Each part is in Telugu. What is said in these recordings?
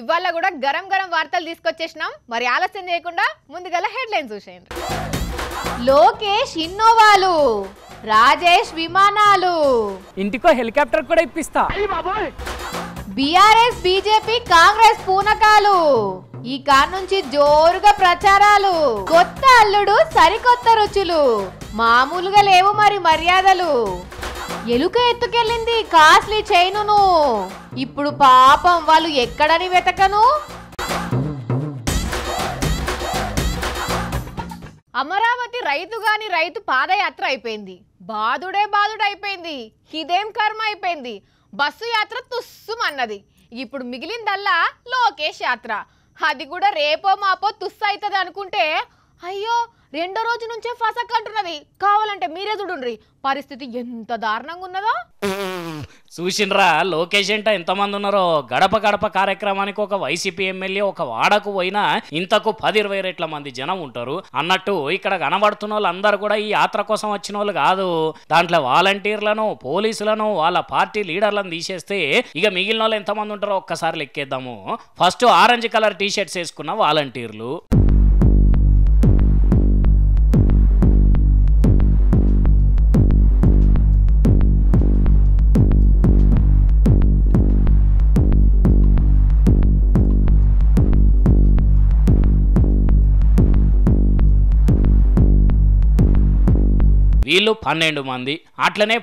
ఇవాళ కూడా గరం గరం వార్తలు తీసుకొచ్చేసినాం మరి ఆలస్యం చేయకుండా ముందుగల హెడ్లైన్ చూసేయండి లోకేష్ ఇన్నోవాలు రాజేష్ విమానాలు ఇంటికో హెలికాప్టర్ కూడా ఇప్పిస్తా బీఆర్ఎస్ బీజేపీ కాంగ్రెస్ పూనకాలు ఈ కార్ నుంచి జోరుగా ప్రచారాలు కొత్త అల్లుడు సరికొత్త రుచులు మామూలుగా లేవు మరి మర్యాదలు ఎలుక ఎత్తుకెళ్ళింది కాస్ట్లీ చైను ఇప్పుడు పాపం వాళ్ళు ఎక్కడని వెతకను అమరావతి రైతు గాని రైతు పాదయాత్ర అయిపోయింది బాధుడే బాధుడు అయిపోయింది ఇదేం కర్మ అయిపోయింది బస్సు యాత్ర తుస్సుమన్నది ఇప్పుడు మిగిలిందల్లా లోకేష్ యాత్ర అది కూడా రేపో మాపో తుస్సు అవుతుంది అనుకుంటే అయ్యో రెండో రోజు నుంచే ఫసక్కంటున్నది కావాలంటే మీరే చూడుండ్రి పరిస్థితి ఎంత దారుణంగా ఉన్నదో చూసినరా లోకేష్ ఏంట ఎంతమంది ఉన్నారో గడప గడప కార్యక్రమానికి ఒక వైసీపీ ఎమ్మెల్యే ఒక వాడకు పోయినా ఇంతకు పది ఇరవై రెట్ల మంది జనం ఉంటారు అన్నట్టు ఇక్కడ కనబడుతున్న వాళ్ళందరూ కూడా ఈ యాత్ర కోసం వచ్చిన వాళ్ళు కాదు దాంట్లో వాలంటీర్లను పోలీసులను వాళ్ళ పార్టీ లీడర్లను తీసేస్తే ఇక మిగిలిన వాళ్ళు ఎంతమంది ఉంటారో ఒక్కసారి లెక్కేద్దాము first orange colour T shirts వేసుకున్న వాలంటీర్లు వీళ్ళు పన్నెండు మంది అట్లనే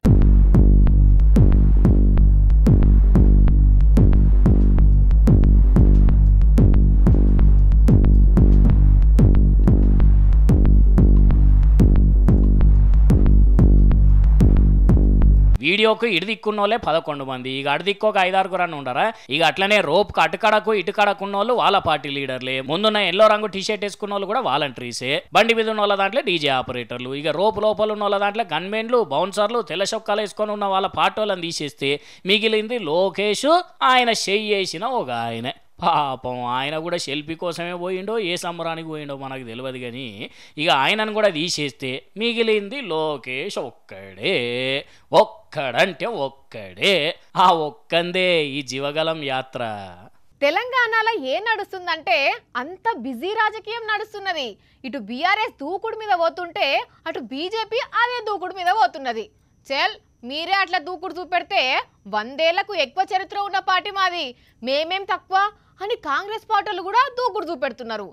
వీడియోకు ఇడిదిక్కున్నోలే పదకొండు మంది ఇక ఒక ఐదారుగురు అని ఉండరా ఇక అట్లనే రోప్ అటుకడకు ఇటుకడకున్నోళ్ళు వాళ్ళ పార్టీ లీడర్లే ముందున్న ఎల్లో రంగు టీషర్ట్ వేసుకున్న వాళ్ళు కూడా వాలంటీర్సే బండి మీద ఉన్న వాళ్ళ దాంట్లో డీజే ఆపరేటర్లు ఇక రోప్ లోపల ఉన్న వాళ్ళ దాంట్లో గన్మెన్లు బౌన్సర్లు తెల్ల చొక్కాలు వేసుకొని ఉన్న వాళ్ళ పాటోళ్ళని తీసేస్తే మిగిలింది లోకేష్ ఆయన చెయ్యి చేసిన ఒక ఆయనే పాపం ఆయన కూడా సెల్ఫీ కోసమే పోయిండో ఏ సంబరానికి పోయిండో మనకు తెలియదు కానీ ఇక ఆయనను కూడా తీసేస్తే మిగిలింది లోకేష్ ఒక్కడే ఒక్కడంటే ఒక్కడే ఆ ఒక్కందే ఈ జీవగలం యాత్ర తెలంగాణలో ఏ నడుస్తుందంటే అంత బిజీ రాజకీయం నడుస్తున్నది ఇటు బీఆర్ఎస్ దూకుడు మీద పోతుంటే అటు బీజేపీ అదే దూకుడు మీద పోతున్నది చెల్ మీరే అట్లా దూకుడు చూపెడితే వందేళ్లకు ఎక్కువ చరిత్ర ఉన్న పార్టీ మాది మేమేం తక్కువ అని కాంగ్రెస్ పార్టీలు కూడా దూకుడు చూపెడుతున్నారు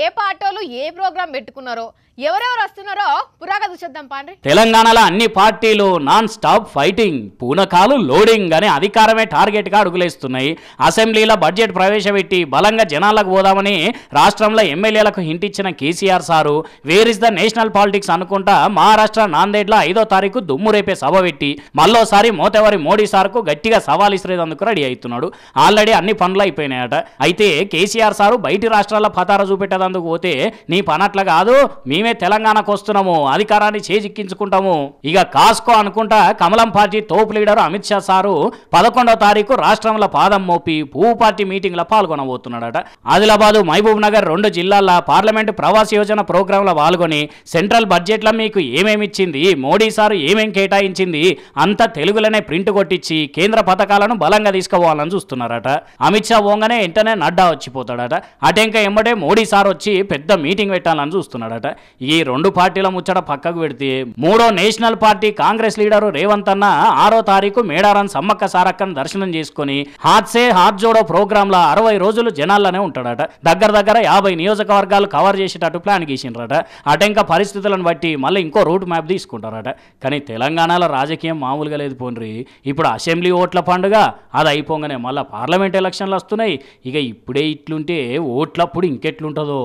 ఏ పార్టీలు ఏ ప్రోగ్రాం పెట్టుకున్నారో ఎవరెవరు వస్తున్నారో పురాగతి చూద్దాం పాండ్రి తెలంగాణలో అన్ని పార్టీలు నాన్ స్టాప్ ఫైటింగ్ పూనకాలు లోడింగ్ అని అధికారమే టార్గెట్గా అడుగులేస్తున్నాయి అసెంబ్లీలో బడ్జెట్ ప్రవేశపెట్టి బలంగా జనాలకు పోదామని రాష్ట్రంలో ఎమ్మెల్యేలకు హింట్ ఇచ్చిన KCR sir where is the national politics అనుకుంటా మహారాష్ట్ర నాందేడ్లో ఐదో తారీఖు దుమ్ము రేపే సభ పెట్టి మళ్ళోసారి మోతేవారి మోడీ సార్కు గట్టిగా సవాల్ ఇసిరేందుకు రెడీ అవుతున్నాడు ఆల్రెడీ అన్ని పనులు అయిపోయినాయట అయితే కేసీఆర్ సారు బయటి రాష్ట్రాల పతార చూపెట్టేందుకు పోతే నీ పనట్ల కాదు మీ మేమే తెలంగాణకు వస్తున్నాము అధికారాన్ని చేజిక్కించుకుంటాము ఇక కాస్కో అనుకుంటా కమలం పార్టీ తోపు లీడర్ అమిత్ షా సారు పదకొండవ తారీఖు రాష్ట్రంలో పాదం మోపి భూ పార్టీ మీటింగ్లో పాల్గొనబోతున్నాడట ఆదిలాబాదు మహబూబ్ నగర్ రెండు జిల్లాల్లో పార్లమెంటు ప్రవాస యోజన ప్రోగ్రాంలో పాల్గొని సెంట్రల్ బడ్జెట్లో మీకు ఏమేమి ఇచ్చింది మోడీ సారు ఏమేం కేటాయించింది అంత తెలుగులోనే ప్రింట్ కొట్టించి కేంద్ర పథకాలను బలంగా తీసుకోవాలని చూస్తున్నారట అమిత్ షా పోగానే ఇంటనే నడ్డా వచ్చిపోతాడట అటెంక ఎంబటే మోడీ సార్ వచ్చి పెద్ద మీటింగ్ పెట్టాలని చూస్తున్నాడట ఈ రెండు పార్టీల ముచ్చట పక్కకు పెడితే మూడో national party Congress leader Revanth అన్న ఆరో తారీఖు మేడారం సమ్మక్క సారక్కను దర్శనం చేసుకుని హాత్సే హాత్ జోడో ప్రోగ్రాంల అరవై రోజులు జనాల్లోనే ఉంటాడట దగ్గర దగ్గర యాభై నియోజకవర్గాలు కవర్ చేసేటట్టు ప్లాన్ గీసిండ్రట అటెంక పరిస్థితులను బట్టి మళ్ళీ ఇంకో రూట్ మ్యాప్ తీసుకుంటారట కానీ తెలంగాణలో రాజకీయం మామూలుగా లేదు పోన్రి ఇప్పుడు అసెంబ్లీ ఓట్ల పండుగ అది అయిపోగానే మళ్ళీ పార్లమెంట్ ఎలక్షన్లు వస్తున్నాయి ఇక ఇప్పుడే ఇట్లుంటే ఓట్లప్పుడు ఇంకెట్లుంటుందో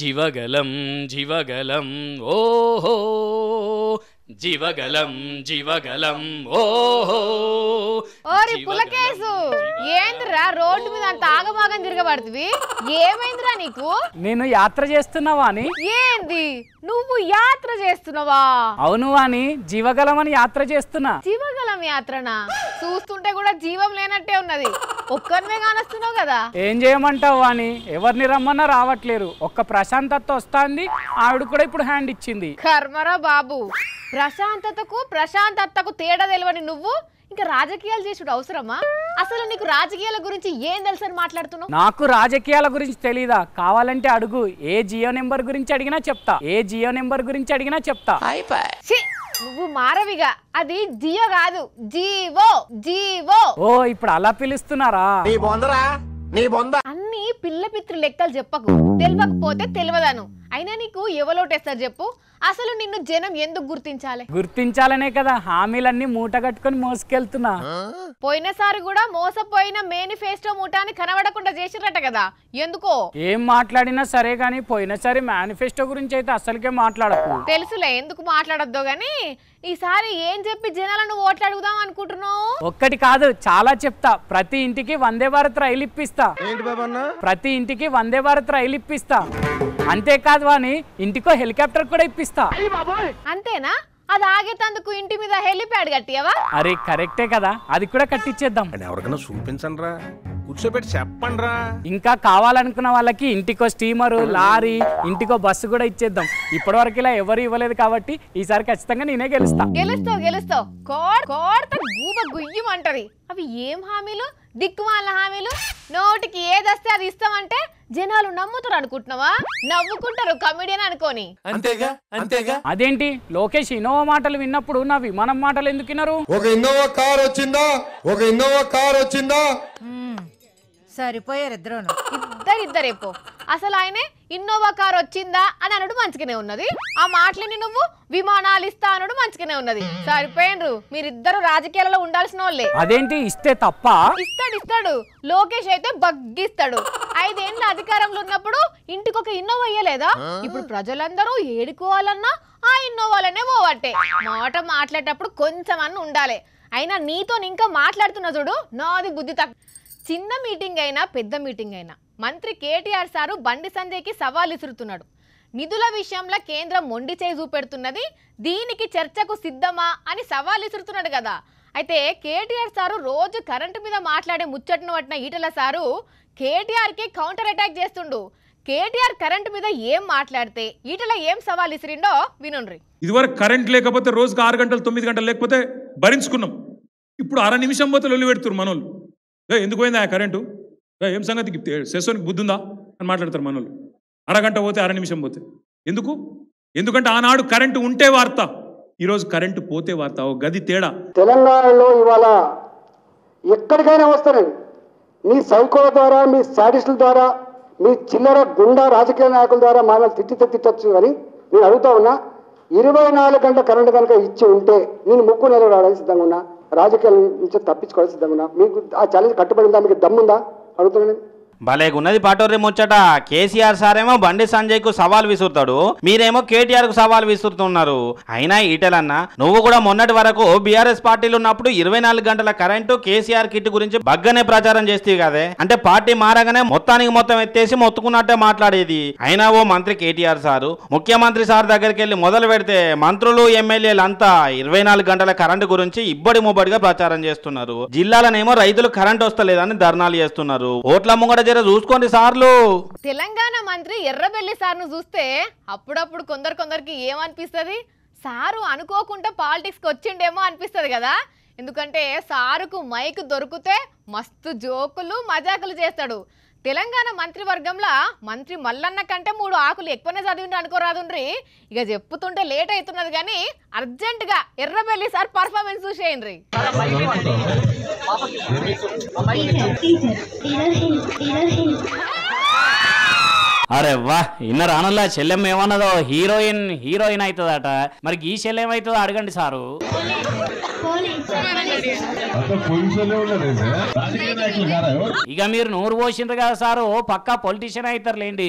జివగలం జివగలం ఓహో జీవగలం జీవగలం ఓహో ఓరి పులకేసు ఏంద్రా రోడ్డు మీద అంత ఆగమాగం తిరగబడుతుంది ఏమైందిరా నీకు నేను యాత్ర చేస్తున్నావా అని ఏంది నువ్వు యాత్ర చేస్తున్నావా అవును అని జీవగలం అని యాత్ర చేస్తున్నా జీవగలం యాత్రనా చూస్తుంటే కూడా జీవం లేనట్టే ఉన్నది ఒక్కరినే కానొస్తున్నావు కదా ఏం చేయమంటావు వాణి ఎవరిని రమ్మన్నా రావట్లేరు ఒక్క ప్రశాంతత వస్తాంది ఆవిడ కూడా ఇప్పుడు హ్యాండ్ ఇచ్చింది కర్మరా బాబు ప్రశాంతతకు ప్రశాంతతకు తేడా తెలియని నువ్వు ఇంకా రాజకీయాలు చేసుడు అవసరమా అసలు నీకు రాజకీయాల గురించి ఏం తెలుసు అని మాట్లాడుతున్నావు నాకు రాజకీయాల గురించి తెలీదా కావాలంటే అడుగు ఏ జియో నెంబర్ గురించి అడిగినా చెప్తా ఏ జియో నెంబర్ గురించి అడిగినా చెప్తా నువ్వు మారవిగా అది జియో కాదు జీవో జీవో ఓ ఇప్పుడు అలా పిలుస్తున్నారా నీ బొందరా నీ బొంద అన్ని పిల్ల పిత్రు లెక్కలు చెప్పకు తెలియకపోతే తెలియదాను అయినా నీకు ఎవలోటేస్తారు చెప్పు అసలు నిన్ను జనం ఎందుకు గుర్తించాలి గుర్తించాలనే కదా హామీలన్నీ మూట కట్టుకొని మోసుకెళ్తున్నా పోయినసారి కూడా మోసపోయిన మేనిఫెస్టో ముఠాని కనబడకుండా చేసినట్ట కదా ఎందుకో ఏం మాట్లాడినా సరే గాని పోయినసారి మేనిఫెస్టో గురించి అయితే అసలుకే మాట్లాడకు తెలుసులే ఎందుకు మాట్లాడద్దు గాని ఈసారి ఏం చెప్పి జనాలను ఓట్లు అనుకుంటున్నావు ఒక్కటి కాదు చాలా చెప్తా ప్రతి ఇంటికి వందే భారత్ రైలు ఇప్పిస్తా ప్రతి ఇంటికి వందే భారత్ రైలు ఇప్పిస్తా అంతేకాదు అని ఇంటికో హెలికాప్టర్ కూడా ఇప్పిస్తా అంతేనా అది ఆగేతందుకు ఇంటి మీద హెలిప్యాడ్ కట్టియవా అరే కరెక్టే కదా అది కూడా కట్టించేద్దాం ఎవరికైనా చూపించండి కూర్చోబెట్టి చెప్పండి ఇంకా కావాలనుకున్న వాళ్ళకి ఇంటికో స్టీమరు లారీ ఇంటికో బస్సు కూడా ఇచ్చేద్దాం ఇప్పటి వరకు ఇలా ఎవరు ఇవ్వలేదు కాబట్టి ఈసారి ఖచ్చితంగా నేనే గెలుస్తా గెలుస్తావు గెలుస్తావు కోడత గూబ గుయ్యం అంటది అవి ఏం హామీలు దిక్కుమాల హామీలు నోటికి ఏదొస్తే అది ఇస్తామంటే జనాలు నమ్ముతారు అనుకుంటున్నావా నవ్వుకుంటారు కమెడియన్ అనుకోని అంతేగా అంతేగా అదేంటి లోకేష్ ఇన్నోవా మాటలు విన్నప్పుడు నా విమానం మాటలు ఎందుకు విన్నారు ఒక ఇన్నోవా కార్ వచ్చిందా ఒక ఇన్నోవా కార్ వచ్చిందా సరిపోయారు ఇద్దరు ఇద్దరు ఇద్దరేపో అసలు ఆయనే ఇన్నోవా కార్ వచ్చిందా అని అనడు మంచిగానే ఉన్నది ఆ మాటలని నువ్వు విమానాలు ఇస్తా అనడు మంచిగానే ఉన్నది సరిపోయినరు మీరిద్దరు రాజకీయాలలో ఉండాల్సిన వాళ్ళే అదేంటి ఇస్తే తప్ప ఇస్తాడు ఇస్తాడు లోకేష్ అయితే బగ్గిస్తాడు ఐదేళ్ళ అధికారంలో ఉన్నప్పుడు ఇంటికి ఒక ఇన్నోవా ఇయ్యలేదా ఇప్పుడు ప్రజలందరూ ఏడుకోవాలన్నా ఆ ఇన్నోవాలనే పోవట్టే మాట మాట్లాడేటప్పుడు కొంచెం అన్న ఉండాలి అయినా నీతో ఇంకా మాట్లాడుతున్నా చూడు నాది బుద్ధి తక్కువ చిన్న మీటింగ్ అయినా పెద్ద మీటింగ్ అయినా మంత్రి కేటీఆర్ సారు బండి సంజయ్కి సవాల్ విసురుతున్నాడు నిధుల విషయంలో కేంద్రం మొండి చేయి చూపెడుతున్నది దీనికి చర్చకు సిద్ధమా అని సవాల్ విసురుతున్నాడు కదా అయితే కేటీఆర్ సారు రోజు కరెంటు మీద మాట్లాడే ముచ్చట్ను పట్టిన ఈటల సారు కేటీఆర్కి కౌంటర్ అటాక్ చేస్తుండు కేటీఆర్ కరెంట్ మీద ఏం మాట్లాడితే ఈటల ఏం సవాల్ ఇసిరిండో వినుండ్రి ఇదివరకు కరెంట్ లేకపోతే రోజుకి ఆరు గంటలు తొమ్మిది గంటలు లేకపోతే భరించుకున్నాం ఇప్పుడు అర నిమిషం పోతే లొల్లి పెడుతున్నారు మనోళ్ళు ఎందుకు పోయింది ఆ కరెంటు ఏం సంగతి శశోనికి బుద్ధి ఉందా అని మాట్లాడతారు మనోళ్ళు అరగంట పోతే అర నిమిషం పోతే ఎందుకు ఎందుకంటే ఆనాడు కరెంటు ఉంటే వార్త ఈరోజు కరెంటు పోతే వార్త ఓ గది తేడా తెలంగాణలో ఇవాళ ఎక్కడికైనా వస్తారండి మీ సైకోల ద్వారా మీ సాడిస్టుల ద్వారా మీ చిల్లర గుండా రాజకీయ నాయకుల ద్వారా మీద తిట్టి తిట్టచ్చు అని నేను అడుగుతా ఉన్నా ఇరవై నాలుగు గంటల కరెంటు కనుక ఇచ్చి ఉంటే నేను ముక్కు నెల రావడానికి సిద్ధంగా ఉన్నా రాజకీయాల నుంచి తప్పించుకోవడానికి సిద్ధంగా ఉన్నా మీకు ఆ ఛాలెంజ్ కట్టుబడిందా మీకు దమ్ముందా അടുത്താണ് భలేగున్నది పటోర్రి ముచ్చట కేసీఆర్ సారేమో బండి సంజయ్ కు సవాల్ విసురుతాడు మీరేమో కేటీఆర్ కు సవాల్ విసురుతున్నారు అయినా ఈటెలన్న నువ్వు కూడా మొన్నటి వరకు బీఆర్ఎస్ పార్టీలు ఉన్నప్పుడు ఇరవై నాలుగు గంటల కరెంటు కేసీఆర్ కిట్ గురించి బగ్గనే ప్రచారం చేస్తే కదే అంటే పార్టీ మారగానే మొత్తానికి మొత్తం ఎత్తేసి మొత్తుకున్నట్టే మాట్లాడేది అయినా ఓ మంత్రి కేటీఆర్ సారు ముఖ్యమంత్రి సార్ దగ్గరికి వెళ్ళి మొదలు పెడితే మంత్రులు ఎమ్మెల్యేలు అంతా ఇరవై నాలుగు గంటల కరెంటు గురించి ఇబ్బడి ముబ్బడిగా ప్రచారం చేస్తున్నారు జిల్లాలనేమో రైతులు కరెంట్ వస్తలేదని ధర్నాలు చేస్తున్నారు ఓట్ల ముంగడ జర చూసుకోండి సార్లు తెలంగాణ మంత్రి ఎర్రబెల్లి సార్ ను చూస్తే అప్పుడప్పుడు కొందరు కొందరికి ఏమనిపిస్తుంది సారు అనుకోకుండా పాలిటిక్స్కి వచ్చిండేమో అనిపిస్తుంది కదా ఎందుకంటే సారుకు మైక్ దొరికితే మస్తు జోకులు మజాకులు చేస్తాడు తెలంగాణ మంత్రివర్గంలో మంత్రి మల్లన్న కంటే మూడు ఆకులు ఎక్కువనే చదివిండు అనుకోరాదుండ్రి ఇక చెప్పుతుంటే లేట్ అవుతున్నది కానీ అర్జెంట్గా ఎర్రబెల్లి సార్ పర్ఫార్మెన్స్ చూసేయండి అరే వా ఇన్న రానల్లా చెల్లెమ్మ ఏమన్నదో హీరోయిన్ హీరోయిన్ అవుతుందట మరి ఈ చెల్లెం అవుతుందో అడగండి సారు ఇక మీరు నోరు పోసిండ్రు కదా సారు పక్కా పొలిటీషియన్ లేండి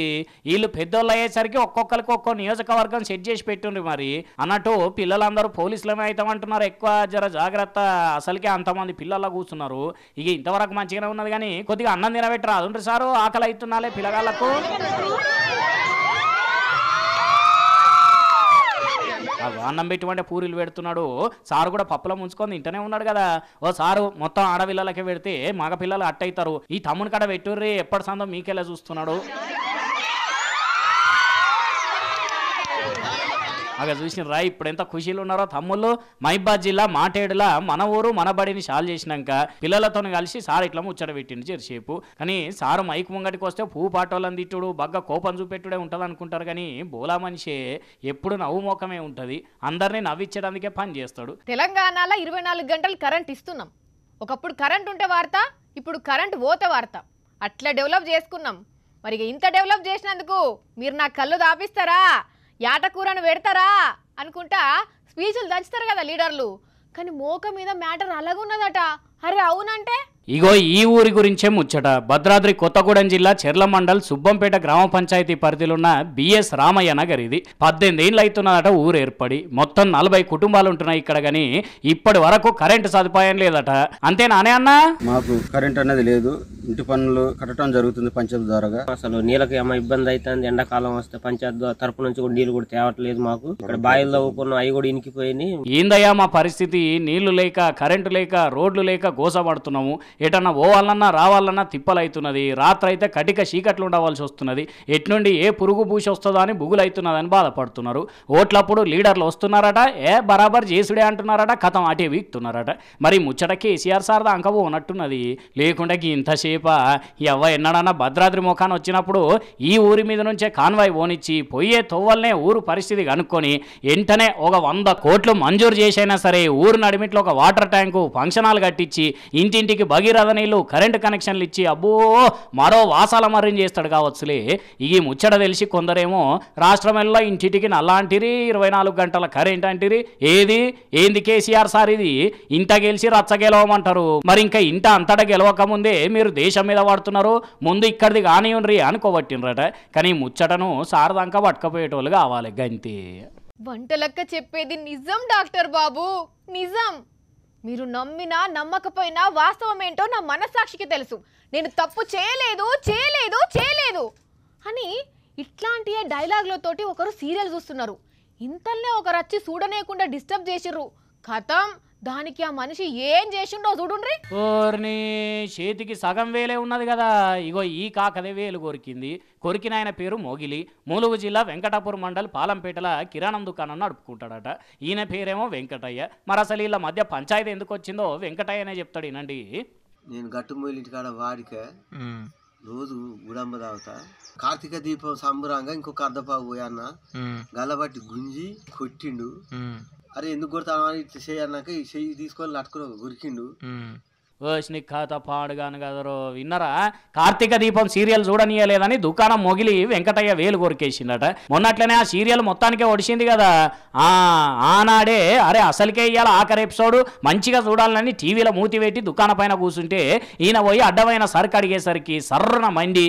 వీళ్ళు పెద్దోళ్ళు అయ్యేసరికి ఒక్కొక్కరికి ఒక్కో నియోజకవర్గం సెట్ చేసి పెట్టుండ్రు మరి అన్నట్టు పిల్లలందరూ పోలీసులమే అవుతామంటున్నారు ఎక్కువ జర జాగ్రత్త అసలుకే అంతమంది పిల్లల్లో కూర్చున్నారు ఇక ఇంతవరకు మంచిగానే ఉన్నది కానీ కొద్దిగా అన్నం తినబెట్టి అదుంటారు సారు ఆకలి అవుతున్నాలే పిల్లగాళ్ళకు అన్నం పెట్టుకుంటే పూరీలు పెడుతున్నాడు సారు కూడా పప్పులో ముంచుకొని తింటూనే ఉన్నాడు కదా ఓ సారు మొత్తం ఆడపిల్లలకే పెడితే మగపిల్లలు అట్టయితారు ఈ తమ్ముని కడ పెట్టుర్రీ ఎప్పటి సందో మీకెలా చూస్తున్నాడు అక్కడ చూసిన రా ఇప్పుడు ఎంత ఖుషీలు ఉన్నారో తమ్ముళ్ళు మహిబాద్ జిల్లా మాటేడులా మన ఊరు మన బడిని షాల్ చేసినాక పిల్లలతో కలిసి సార్ ఇట్లా ముచ్చట పెట్టిండు చేసేపు కానీ సారు మైక్ ముంగటికి వస్తే పూ పాటోళ్ళని తిట్టుడు బగ్గ కోపం చూపెట్టుడే ఉంటుంది అనుకుంటారు కానీ బోలా మనిషే ఎప్పుడు నవ్వు ముఖమే ఉంటుంది అందరినీ నవ్వించడానికే పని చేస్తాడు తెలంగాణలో ఇరవై నాలుగు గంటలు కరెంట్ ఇస్తున్నాం ఒకప్పుడు కరెంట్ ఉంటే వార్త ఇప్పుడు కరెంట్ పోతే వార్త అట్లా డెవలప్ చేసుకున్నాం మరి ఇంత డెవలప్ చేసినందుకు మీరు నా కళ్ళు దాపిస్తారా యాటకూరను పెడతారా అనుకుంటా స్పీచ్లు దంచుతారు కదా లీడర్లు కానీ మోక మీద మ్యాటర్ అలాగున్నదట అరే అవునంటే ఇగో ఈ ఊరి గురించే ముచ్చట భద్రాద్రి కొత్తగూడెం జిల్లా చెర్ల మండల్ సుబ్బంపేట గ్రామ పంచాయతీ పరిధిలోన్న బిఎస్ రామయ్య నగర్ ఇది పద్దెనిమిదేళ్ళు అవుతున్నదట ఊరు ఏర్పడి మొత్తం నలభై కుటుంబాలు ఉంటున్నాయి ఇక్కడ గాని ఇప్పటి వరకు కరెంటు సదుపాయం లేదట అంతేనానే అన్నా మాకు కరెంట్ అనేది లేదు ఇంటి పనులు కట్టడం జరుగుతుంది పంచాయతీ ద్వారా అసలు నీళ్ళకి ఏమైనా ఇబ్బంది అవుతుంది ఎండాకాలం వస్తే పంచాయతీ తరపు నుంచి కూడా నీళ్ళు కూడా తేవట్లేదు మాకు ఇక్కడ బాయిల్లో ఊపుకున్న అవి కూడా ఇనికిపోయి ఏందయ్యా మా పరిస్థితి నీళ్లు లేక కరెంటు లేక రోడ్లు లేక గోసపడుతున్నాము ఎటన్నా పోవాలన్నా రావాలన్నా తిప్పలవుతున్నది రాత్రైతే కటిక చీకట్లు ఉండవలసి వస్తున్నది ఎట్నుండి ఏ పురుగు పూసి వస్తుందో అని బుగులవుతున్నదని బాధపడుతున్నారు ఓట్లప్పుడు లీడర్లు వస్తున్నారట ఏ బరాబర్ చేసుడే అంటున్నారట కథం అటే వీక్తున్నారట మరి ముచ్చట కేసీఆర్ సార్ దాంకబో ఉన్నట్టున్నది లేకుండా ఇంతసేప ఎవ్వ ఎన్నడన్నా భద్రాద్రి ముఖాన్ని వచ్చినప్పుడు ఈ ఊరి మీద నుంచే కాన్వాయ్ ఓనిచ్చి పోయే తొవ్వల్నే ఊరు పరిస్థితి కనుక్కొని వెంటనే ఒక వంద కోట్లు మంజూరు చేసైనా సరే ఊరు నడిమిట్లో ఒక వాటర్ ట్యాంకు ఫంక్షన్ హాల్ కట్టించి ఇంటింటికి భగీరథ నీళ్ళు కరెంటు కనెక్షన్లు ఇచ్చి అబ్బో మరో వాసాల మర్యం చేస్తాడు కావచ్చులే ఈ ముచ్చట తెలిసి కొందరేమో రాష్ట్రమెల్లా ఇంటికి నల్లాంటిరి ఇరవై నాలుగు గంటల కరెంట్ అంటిరి ఏది ఏంది కేసీఆర్ సార్ ఇది ఇంట గెలిచి రచ్చ గెలవమంటారు మరి ఇంకా ఇంట అంతటా ముందే మీరు దేశం మీద పడుతున్నారు ముందు ఇక్కడిది కానివ్వండి అనుకోబట్టినరట కానీ ముచ్చటను సార్ దాకా పట్టుకపోయేటోళ్ళు కావాలి గంతి వంటలక్క చెప్పేది నిజం డాక్టర్ బాబు నిజం మీరు నమ్మినా నమ్మకపోయినా వాస్తవం ఏంటో నా మనస్సాక్షికి తెలుసు నేను తప్పు చేయలేదు చేయలేదు చేయలేదు అని ఇట్లాంటి డైలాగులతోటి ఒకరు సీరియల్ చూస్తున్నారు ఇంతల్నే ఒక రచ్చి చూడనేకుండా డిస్టర్బ్ చేసిర్రు కథం దానికి ఆ మనిషి ఏం చేసిండో చూడుండ్రి ఓర్ని చేతికి సగం వేలే ఉన్నది కదా ఇగో ఈ కాకదే వేలు కొరికింది కొరికిన ఆయన పేరు మోగిలి ములుగు జిల్లా వెంకటాపూర్ మండల్ పాలంపేటల కిరాణం దుకాణం నడుపుకుంటాడట ఈయన పేరేమో వెంకటయ్య మరి అసలు వీళ్ళ మధ్య పంచాయతీ ఎందుకు వచ్చిందో వెంకటయ్యనే చెప్తాడు ఏనండి నేను గట్టుమూలింటి కాడ వాడికే రోజు గుడంబ తాగుతా కార్తీక దీపం సంబరంగా ఇంకొక అర్ధపావు పోయన్న గలబట్టి గుంజి కొట్టిండు అరే ఎందుకు కొడతాను అని ఇట్లా అన్నాక ఈ చెయ్యి తీసుకొని నట్టుకుని గురికిండు నీ కథ పాడుగాను కదరో విన్నరా కార్తీక దీపం సీరియల్ చూడనీయలేదని దుకాణం మొగిలి వెంకటయ్య వేలు కొరికేసిందట మొన్నట్లనే ఆ సీరియల్ మొత్తానికే ఒడిసింది కదా ఆ ఆనాడే అరే అసలుకే ఇయ్యాల ఆఖరి ఎపిసోడ్ మంచిగా చూడాలని టీవీలో మూతివేటి దుకాణం పైన కూర్చుంటే ఈయన పోయి అడ్డమైన సరుకు అడిగేసరికి సర్రన మండి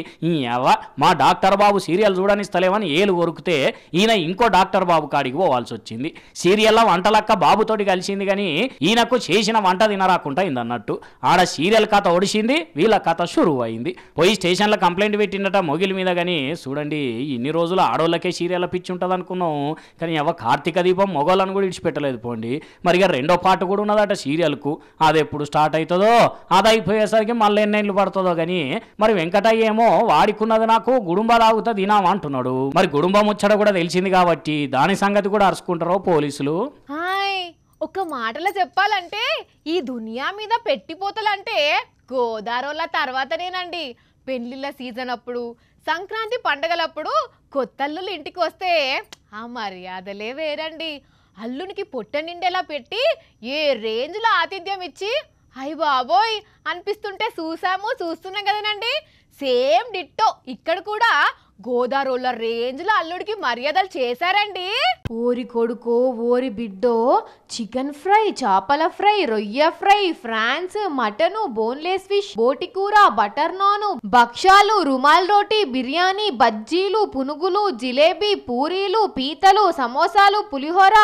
మా డాక్టర్ బాబు సీరియల్ చూడనిస్తలేమని ఏలు కొరికితే ఈయన ఇంకో డాక్టర్ బాబు కాడికి పోవాల్సి వచ్చింది సీరియల్లో వంటలక్క బాబుతోటి కలిసింది కానీ ఈయనకు చేసిన వంట తినరాకుండా ఇందన్నట్టు ఆడ సీరియల్ కథ ఒడిసింది వీళ్ళ కథ షురువు అయింది పోయి స్టేషన్లో కంప్లైంట్ పెట్టిండట మొగిలి మీద కానీ చూడండి ఇన్ని రోజులు ఆడోళ్ళకే సీరియల్ పిచ్చి ఉంటుంది అనుకున్నాం కానీ ఎవ కార్తీక దీపం మొగోళ్ళని కూడా విడిచిపెట్టలేదు పోండి మరి రెండో పార్ట్ కూడా ఉన్నదట సీరియల్కు అది ఎప్పుడు స్టార్ట్ అవుతుందో అది అయిపోయేసరికి మళ్ళీ ఇళ్ళు పడుతుందో కానీ మరి వెంకటయ్య ఏమో వాడికున్నది నాకు గుడుంబ తాగుతా తినాం అంటున్నాడు మరి గుడుంబం ముచ్చట కూడా తెలిసింది కాబట్టి దాని సంగతి కూడా అరుచుకుంటారో పోలీసులు ఒక మాటలో చెప్పాలంటే ఈ దునియా మీద పెట్టిపోతలంటే తర్వాత తర్వాతనేనండి పెళ్ళిళ్ళ సీజన్ అప్పుడు సంక్రాంతి పండగలప్పుడు అల్లులు ఇంటికి వస్తే ఆ మర్యాదలే వేరండి అల్లునికి పొట్ట నిండేలా పెట్టి ఏ రేంజ్లో ఆతిథ్యం ఇచ్చి అయ్య బాబోయ్ అనిపిస్తుంటే చూసాము చూస్తున్నాం కదనండి సేమ్ డిట్టో ఇక్కడ కూడా గోదారోళ్ళ రేంజ్ లో అల్లుడికి మర్యాదలు చేశారండి ఓరి కొడుకో ఓరి బిడ్డో చికెన్ ఫ్రై చేపల ఫ్రై రొయ్య fry prawns mutton boneless fish బోటి కూర బటర్ నాన్ భక్ష్యాలు రుమాల్ రోటీ బిర్యానీ బజ్జీలు పునుగులు జిలేబీ పూరీలు పీతలు సమోసాలు పులిహోర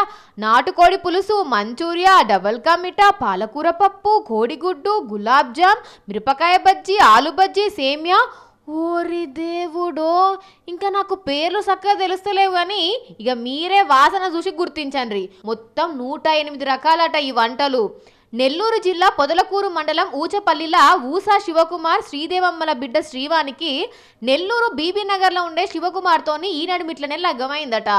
నాటుకోడి పులుసు మంచూరియా డబల్ కా మిఠా పాలకూర పప్పు కోడిగుడ్డు గులాబ్ జామ్ మిరపకాయ బజ్జీ ఆలు బజ్జీ సేమియా ఓరి దేవుడో ఇంకా నాకు పేర్లు చక్కగా తెలుస్తలేవు కానీ ఇక మీరే వాసన చూసి గుర్తించండి మొత్తం నూట ఎనిమిది రకాలట ఈ వంటలు నెల్లూరు జిల్లా పొదలకూరు మండలం ఊచపల్లిలా ఊసా శివకుమార్ శ్రీదేవమ్మల బిడ్డ శ్రీవానికి నెల్లూరు బీబీనగర్లో ఉండే శివకుమార్తోని ఈనడిమిట్లనే లగ్గమైందట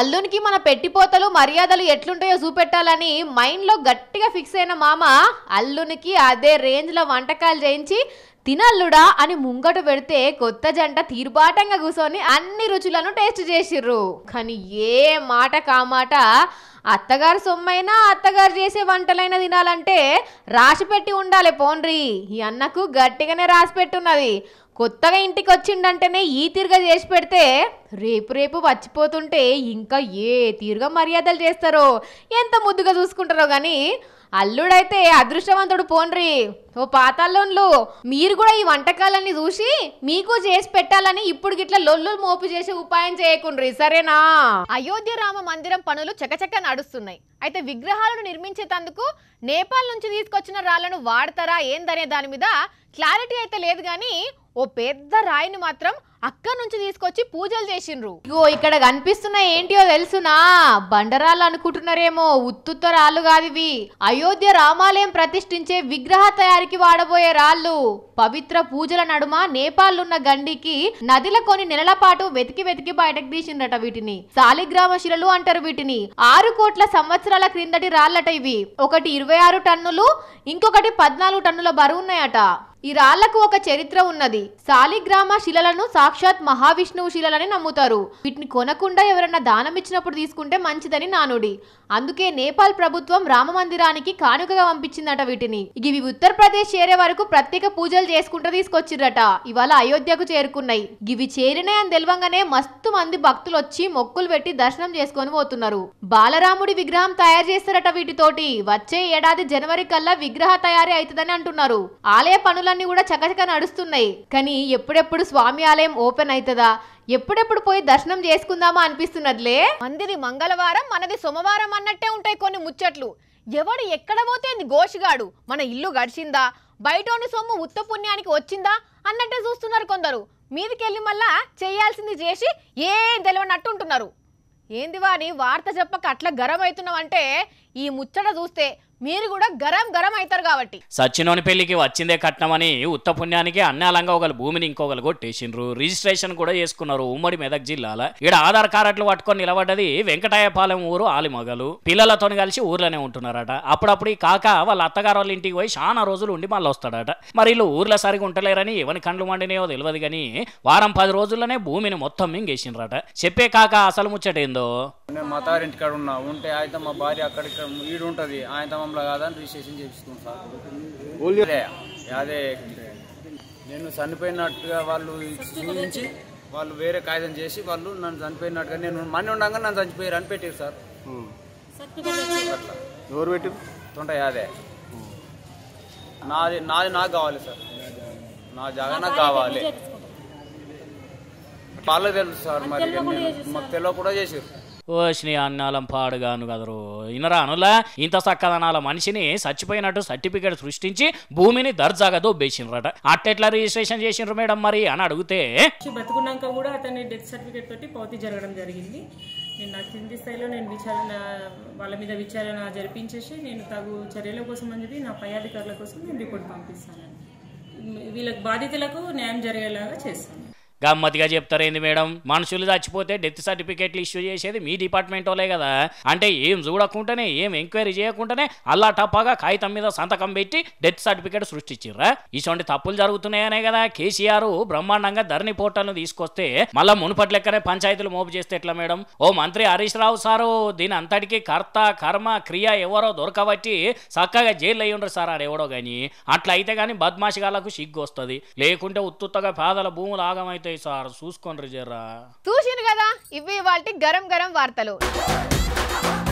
అల్లునికి మన పెట్టిపోతలు మర్యాదలు ఎట్లుంటాయో చూపెట్టాలని మైండ్లో గట్టిగా ఫిక్స్ అయిన మామ అల్లునికి అదే రేంజ్లో వంటకాలు చేయించి తినల్లుడా అని ముంగట పెడితే కొత్త జంట తీర్పాటంగా కూర్చొని అన్ని రుచులను టేస్ట్ చేసిర్రు కానీ ఏ మాట కామాట అత్తగారు సొమ్మైనా అత్తగారు చేసే వంటలైనా తినాలంటే రాసి పెట్టి ఉండాలి పోన్రి ఈ అన్నకు గట్టిగానే రాసి పెట్టున్నది కొత్తగా ఇంటికి వచ్చిండంటేనే ఈ తీరుగా చేసి పెడితే రేపు రేపు వచ్చిపోతుంటే ఇంకా ఏ తీరుగా మర్యాదలు చేస్తారో ఎంత ముద్దుగా చూసుకుంటారో కానీ అల్లుడైతే అదృష్టవంతుడు పోన్రి ఓ పాతాళంలో మీరు కూడా ఈ వంటకాలన్నీ చూసి మీకు చేసి పెట్టాలని ఇప్పుడు గిట్ల లొల్లు మోపు చేసే ఉపాయం చేయకుండ్రి సరేనా అయోధ్య రామ మందిరం పనులు చకచక నడుస్తున్నాయి అయితే విగ్రహాలను నిర్మించేటందుకు నేపాల్ నుంచి తీసుకొచ్చిన రాళ్లను వాడతారా ఏందనే దాని మీద క్లారిటీ అయితే లేదు కానీ ఓ పెద్ద రాయిని మాత్రం అక్కడ నుంచి తీసుకొచ్చి పూజలు చేసిండ్రు ఇగో ఇక్కడ కనిపిస్తున్న ఏంటియో తెలుసునా బండరాలు అనుకుంటున్నారేమో ఉత్తుత్త రాళ్ళు కాదు ఇవి అయోధ్య రామాలయం ప్రతిష్ఠించే విగ్రహ తయారీ పూజలకి వాడబోయే రాళ్ళు పవిత్ర పూజల నడుమ నేపాల్లున్న గండికి నదిల కొన్ని నెలల పాటు వెతికి వెతికి బయటకు తీసిండట వీటిని సాలిగ్రామ శిలలు అంటారు వీటిని ఆరు కోట్ల సంవత్సరాల క్రిందటి రాళ్ళట ఇవి ఒకటి ఇరవై ఆరు టన్నులు ఇంకొకటి పద్నాలుగు టన్నుల బరువున్నాయట ఈ రాళ్లకు ఒక చరిత్ర ఉన్నది సాలిగ్రామ శిలలను సాక్షాత్ మహావిష్ణువు శిలలని నమ్ముతారు వీటిని కొనకుండా ఎవరన్నా దానం ఇచ్చినప్పుడు తీసుకుంటే మంచిదని నానుడి అందుకే నేపాల్ ప్రభుత్వం రామ మందిరానికి కానుకగా పంపించిందట వీటిని ఇవి ఉత్తరప్రదేశ్ చేరే వరకు ప్రత్యేక పూజలు చేసుకుంటూ తీసుకొచ్చిర్రట ఇవాళ అయోధ్యకు చేరుకున్నాయి ఇవి చేరినాయని తెలివంగానే మస్తు మంది భక్తులు వచ్చి మొక్కులు పెట్టి దర్శనం చేసుకొని పోతున్నారు బాలరాముడి విగ్రహం తయారు చేస్తారట వీటితోటి వచ్చే ఏడాది జనవరి కల్లా విగ్రహ తయారీ అవుతుందని అంటున్నారు ఆలయ పనుల ఆలయాలన్నీ కూడా చకచక నడుస్తున్నాయి కానీ ఎప్పుడెప్పుడు స్వామి ఆలయం ఓపెన్ అవుతుందా ఎప్పుడెప్పుడు పోయి దర్శనం చేసుకుందామా అనిపిస్తున్నట్లే మందిది మంగళవారం మనది సోమవారం అన్నట్టే ఉంటాయి కొన్ని ముచ్చట్లు ఎవడు ఎక్కడ పోతే గోషిగాడు మన ఇల్లు గడిచిందా బయటోని సొమ్ము ఉత్త పుణ్యానికి వచ్చిందా అన్నట్టే చూస్తున్నారు కొందరు మీదికెళ్ళి మళ్ళా చేయాల్సింది చేసి ఏం తెలియనట్టు ఉంటున్నారు ఏంది వాని వార్త చెప్పక అట్లా గరం అవుతున్నావు అంటే ఈ ముచ్చట చూస్తే మీరు కూడా గరం గరం అవుతారు కాబట్టి సచ్చినోని పెళ్లికి వచ్చిందే కట్నమని ఉత్త పుణ్యానికి అన్నాలంగా ఒకరు భూమిని ఇంకొకరు కొట్టేసిండ్రు రిజిస్ట్రేషన్ కూడా చేసుకున్నారు ఉమ్మడి మెదక్ జిల్లాల ఇక్కడ ఆధార్ కార్డులు పట్టుకొని నిలబడ్డది వెంకటాయపాలెం ఊరు ఆలిమగలు పిల్లలతో కలిసి ఊర్లోనే ఉంటున్నారట అప్పుడప్పుడు ఈ కాక వాళ్ళ అత్తగారు వాళ్ళ ఇంటికి పోయి చాలా రోజులు ఉండి మళ్ళీ వస్తాడట మరి వీళ్ళు ఊర్లో సరిగా ఉండలేరని ఎవరి కండ్లు మండినాయో తెలియదు కానీ వారం పది రోజుల్లోనే భూమిని మొత్తం మింగేసిండ్రట చెప్పే కాక అసలు ముచ్చటేందో మా ఉన్నా ఉంటే అయితే మా భార్య అక్కడికి ఈడు ఉంటుంది ఆయన తమంలో కాదని రిజిస్ట్రేషన్ చేపించుకుంటాను సార్ అదే నేను చనిపోయినట్టుగా వాళ్ళు చూపించి వాళ్ళు వేరే కాగితం చేసి వాళ్ళు నన్ను చనిపోయినట్టుగా నేను మనీ ఉండగా నన్ను చనిపోయారు అని పెట్టారు సార్ ఎవరు పెట్టారు తుంటాయి యాదే నాది నాది నాకు కావాలి సార్ నా జాగా నాకు కావాలి వాళ్ళకి తెలుసు సార్ మరి మాకు తెలియకుండా చేసారు ఓ శ్రీ అన్నాలం పాడుగాను కదరు ఇనరా అనులా ఇంత సక్కదనాల మనిషిని చచ్చిపోయినట్టు సర్టిఫికేట్ సృష్టించి భూమిని బేసినరట దొబ్బేసిండ్రట అట్టెట్లా రిజిస్ట్రేషన్ చేసిండ్రు మేడం మరి అని అడిగితే బతుకున్నాక కూడా అతని డెత్ సర్టిఫికేట్ తోటి పౌతి జరగడం జరిగింది నేను నా కింది స్థాయిలో నేను విచారణ వాళ్ళ మీద విచారణ జరిపించేసి నేను తగు చర్యల కోసం అనేది నా పై అధికారుల కోసం నేను రిపోర్ట్ పంపిస్తాను వీళ్ళకి బాధితులకు న్యాయం జరిగేలాగా చేస్తాను గమ్మతిగా చెప్తారేంది మేడం మనుషులు చచ్చిపోతే డెత్ సర్టిఫికేట్లు ఇష్యూ చేసేది మీ డిపార్ట్మెంట్ వాళ్ళే కదా అంటే ఏం చూడకుండానే ఏం ఎంక్వైరీ చేయకుండానే అల్లా టప్పాగా కాగితం మీద సంతకం పెట్టి డెత్ సర్టిఫికేట్ సృష్టించిర్రా ఇటువంటి తప్పులు జరుగుతున్నాయనే కదా కేసీఆర్ బ్రహ్మాండంగా ధరణి పోర్టల్ను తీసుకొస్తే మళ్ళీ మునుపటి లెక్కనే పంచాయతీలు మోపు చేస్తే ఎట్లా మేడం ఓ మంత్రి హరీష్ రావు సారు దీని అంతటికీ కర్త కర్మ క్రియ ఎవరో దొరకబట్టి చక్కగా జైలు అయి ఉండరు సార్ ఆడెవడో కానీ అట్లయితే అయితే కానీ బద్మాషిగాలకు సిగ్గు వస్తుంది లేకుంటే ఉత్తుత్తగా పేదల భూములు ఆగమైతే అవుతాయి సార్ చూసుకోండి జరా చూసింది కదా ఇవి వాటి గరం గరం వార్తలు